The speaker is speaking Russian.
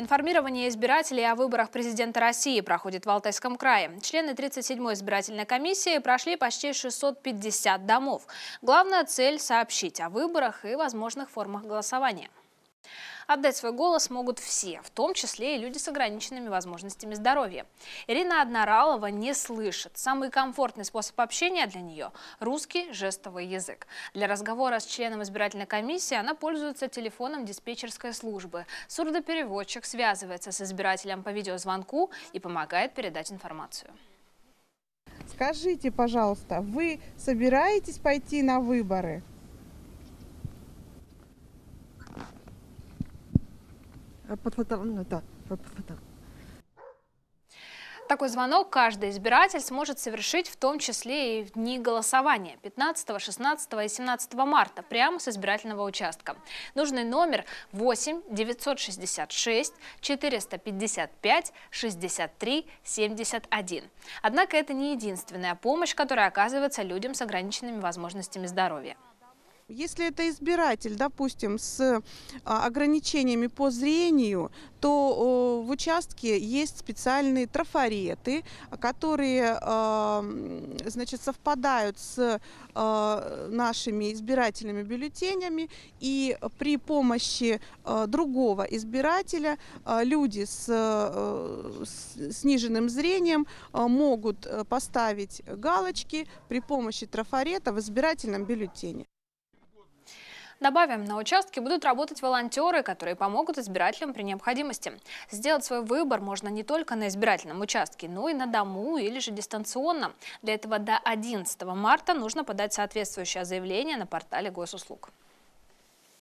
Информирование избирателей о выборах президента России проходит в Алтайском крае. Члены 37-й избирательной комиссии прошли почти 650 домов. Главная цель – сообщить о выборах и возможных формах голосования. Отдать свой голос могут все, в том числе и люди с ограниченными возможностями здоровья. Ирина Одноралова не слышит. Самый комфортный способ общения для нее – русский жестовый язык. Для разговора с членом избирательной комиссии она пользуется телефоном диспетчерской службы. Сурдопереводчик связывается с избирателем по видеозвонку и помогает передать информацию. Скажите, пожалуйста, вы собираетесь пойти на выборы? Э, ну, Такой звонок каждый избиратель сможет совершить в том числе и в дни голосования 15, 16 и 17 марта прямо с избирательного участка. Нужный номер 8 966 455 63 71. Однако это не единственная помощь, которая оказывается людям с ограниченными возможностями здоровья. Если это избиратель, допустим, с а, ограничениями по зрению, то в участке есть специальные трафареты, которые а, значит, совпадают с а, нашими избирательными бюллетенями. И при помощи другого избирателя люди с сниженным зрением могут э, поставить галочки при помощи трафарета в избирательном бюллетене. Добавим, на участке будут работать волонтеры, которые помогут избирателям при необходимости. Сделать свой выбор можно не только на избирательном участке, но и на дому или же дистанционно. Для этого до 11 марта нужно подать соответствующее заявление на портале госуслуг.